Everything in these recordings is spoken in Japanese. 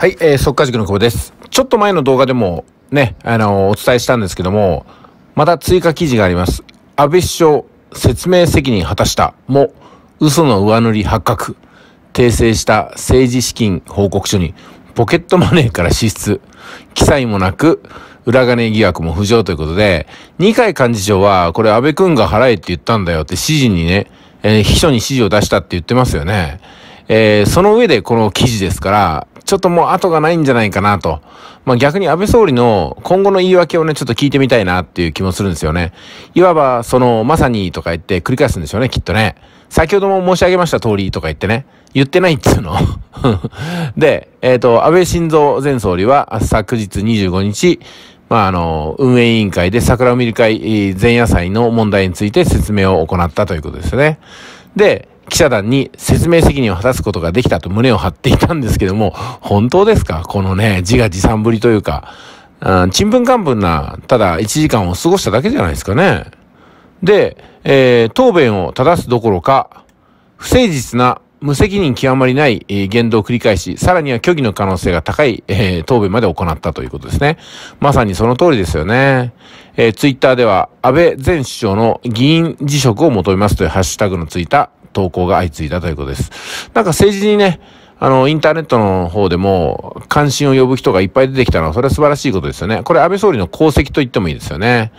はい、えー、速化塾の久保です。ちょっと前の動画でもね、あのー、お伝えしたんですけども、また追加記事があります。安倍首相、説明責任果たしたも、嘘の上塗り発覚。訂正した政治資金報告書に、ポケットマネーから支出。記載もなく、裏金疑惑も浮上ということで、二階幹事長は、これ安倍くんが払えって言ったんだよって指示にね、えー、秘書に指示を出したって言ってますよね。えー、その上でこの記事ですから、ちょっともう後がないんじゃないかなと。まあ、逆に安倍総理の今後の言い訳をね、ちょっと聞いてみたいなっていう気もするんですよね。いわば、その、まさにとか言って繰り返すんですよね、きっとね。先ほども申し上げました通りとか言ってね。言ってないっつうの。で、えっ、ー、と、安倍晋三前総理は昨日25日、まあ、あの、運営委員会で桜を見る会前夜祭の問題について説明を行ったということですよね。で、記者団に説明責任を果たすことができたと胸を張っていたんですけども、本当ですかこのね、自画自賛ぶりというか、うん、ちんぷんかんぷんな、ただ1時間を過ごしただけじゃないですかね。で、えー、答弁を正すどころか、不誠実な、無責任極まりない、えー、言動を繰り返し、さらには虚偽の可能性が高い、えー、答弁まで行ったということですね。まさにその通りですよね。えー、ツイッターでは、安倍前首相の議員辞職を求めますというハッシュタグのついた投稿が相次いだということです。なんか政治にね、あの、インターネットの方でも関心を呼ぶ人がいっぱい出てきたのは、それは素晴らしいことですよね。これ安倍総理の功績と言ってもいいですよね。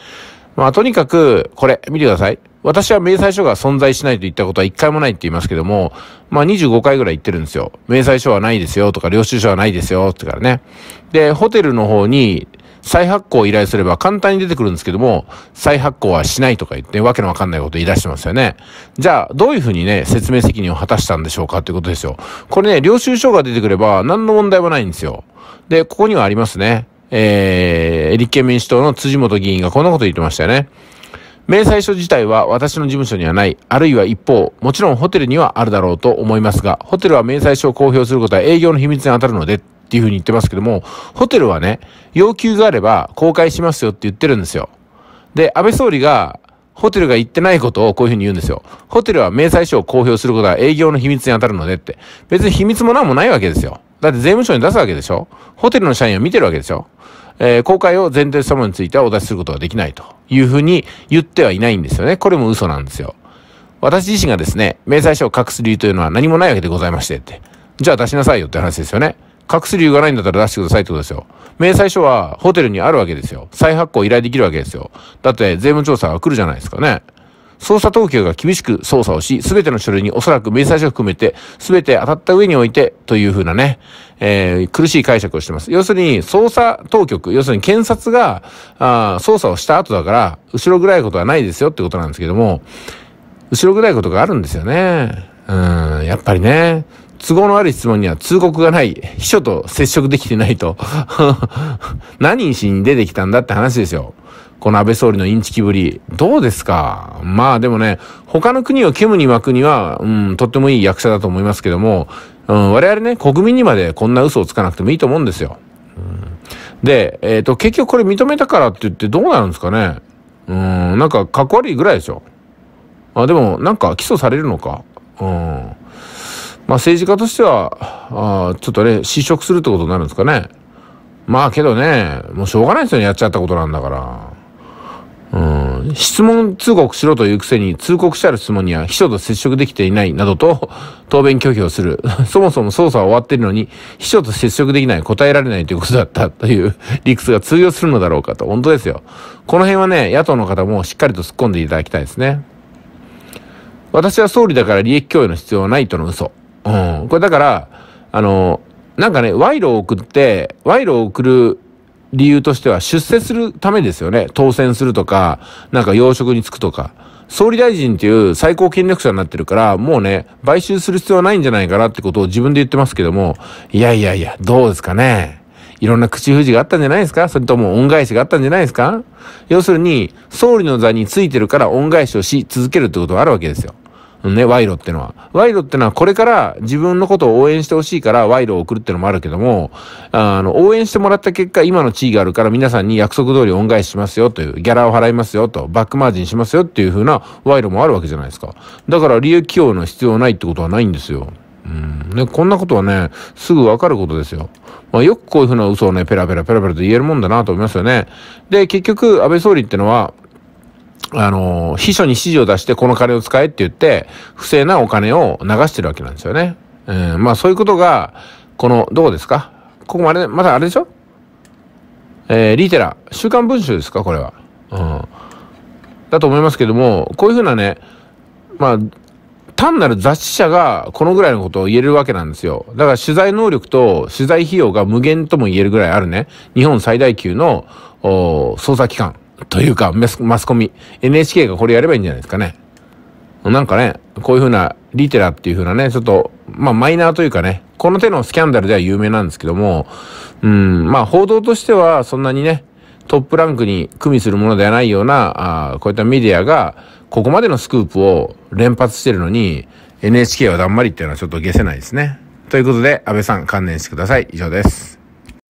まあ、とにかく、これ、見てください。私は明細書が存在しないと言ったことは一回もないって言いますけども、まあ25回ぐらい言ってるんですよ。明細書はないですよとか、領収書はないですよってからね。で、ホテルの方に再発行を依頼すれば簡単に出てくるんですけども、再発行はしないとか言って、わけのわかんないこと言い出してますよね。じゃあ、どういうふうにね、説明責任を果たしたんでしょうかということですよ。これね、領収書が出てくれば何の問題もないんですよ。で、ここにはありますね。えー、立憲民主党の辻元議員がこんなこと言ってましたよね。明細書自体は私の事務所にはない、あるいは一方、もちろんホテルにはあるだろうと思いますが、ホテルは明細書を公表することは営業の秘密に当たるので、っていうふうに言ってますけども、ホテルはね、要求があれば公開しますよって言ってるんですよ。で、安倍総理が、ホテルが言ってないことをこういうふうに言うんですよ。ホテルは明細書を公表することは営業の秘密に当たるのでって。別に秘密も何もないわけですよ。だって税務署に出すわけでしょホテルの社員は見てるわけでしょえー、公開を前提したものについてはお出しすることができないというふうに言ってはいないんですよね。これも嘘なんですよ。私自身がですね、明細書を隠す理由というのは何もないわけでございましてって。じゃあ出しなさいよって話ですよね。隠す理由がないんだったら出してくださいってことですよ。明細書はホテルにあるわけですよ。再発行依頼できるわけですよ。だって税務調査が来るじゃないですかね。捜査当局が厳しく捜査をし、すべての書類におそらく明細書を含めて、すべて当たった上において、というふうなね、えー、苦しい解釈をしてます。要するに、捜査当局、要するに検察が、あ捜査をした後だから、後ろ暗いことはないですよってことなんですけども、後ろ暗いことがあるんですよね。うん、やっぱりね。都合のある質問には通告がない、秘書と接触できてないと 何しに出てきたんだって話ですよ。この安倍総理のインチキぶり。どうですかまあでもね、他の国をケムに巻くには、うん、とってもいい役者だと思いますけども、うん、我々ね、国民にまでこんな嘘をつかなくてもいいと思うんですよ。うん、で、えっ、ー、と、結局これ認めたからって言ってどうなるんですかねうん、なんかかっこ悪いぐらいでしょ。あ、でも、なんか起訴されるのか。うん。まあ政治家としては、あちょっとね、失職するってことになるんですかね。まあけどね、もうしょうがないですよね、やっちゃったことなんだから。うん、質問通告しろというくせに通告してある質問には秘書と接触できていないなどと答弁拒否をする。そもそも捜査は終わっているのに秘書と接触できない答えられないということだったという理屈が通用するのだろうかと。本当ですよ。この辺はね、野党の方もしっかりと突っ込んでいただきたいですね。私は総理だから利益共有の必要はないとの嘘。うん。これだから、あの、なんかね、賄賂を送って、賄賂を送る理由としては出世するためですよね。当選するとか、なんか要職に就くとか。総理大臣っていう最高権力者になってるから、もうね、買収する必要はないんじゃないかなってことを自分で言ってますけども、いやいやいや、どうですかね。いろんな口封じがあったんじゃないですかそれとも恩返しがあったんじゃないですか要するに、総理の座についてるから恩返しをし続けるってことはあるわけですよ。ね、賄賂ってのは。賄賂ってのはこれから自分のことを応援してほしいから賄賂を送るってのもあるけども、あの、応援してもらった結果、今の地位があるから皆さんに約束通り恩返ししますよという、ギャラを払いますよと、バックマージンしますよっていう風な賄賂もあるわけじゃないですか。だから利益供与の必要ないってことはないんですよ。うん。ね、こんなことはね、すぐわかることですよ。まあ、よくこういうふうな嘘をね、ペラペラペラペラと言えるもんだなと思いますよね。で、結局、安倍総理ってのは、あの、秘書に指示を出してこの金を使えって言って、不正なお金を流してるわけなんですよね。うん、まあそういうことが、この、どこですかここまで、まだあれでしょえー、リテラ、週刊文春ですかこれは。うん。だと思いますけども、こういうふうなね、まあ、単なる雑誌社がこのぐらいのことを言えるわけなんですよ。だから取材能力と取材費用が無限とも言えるぐらいあるね、日本最大級の捜査機関というか、マスコミ、NHK がこれやればいいんじゃないですかね。なんかね、こういうふうな、リテラっていうふうなね、ちょっと、まあマイナーというかね、この手のスキャンダルでは有名なんですけども、うん、まあ報道としてはそんなにね、トップランクに組みするものではないような、あこういったメディアが、ここまでのスクープを連発してるのに、NHK はだんまりっていうのはちょっと消せないですね。ということで、安倍さん観念してください。以上です。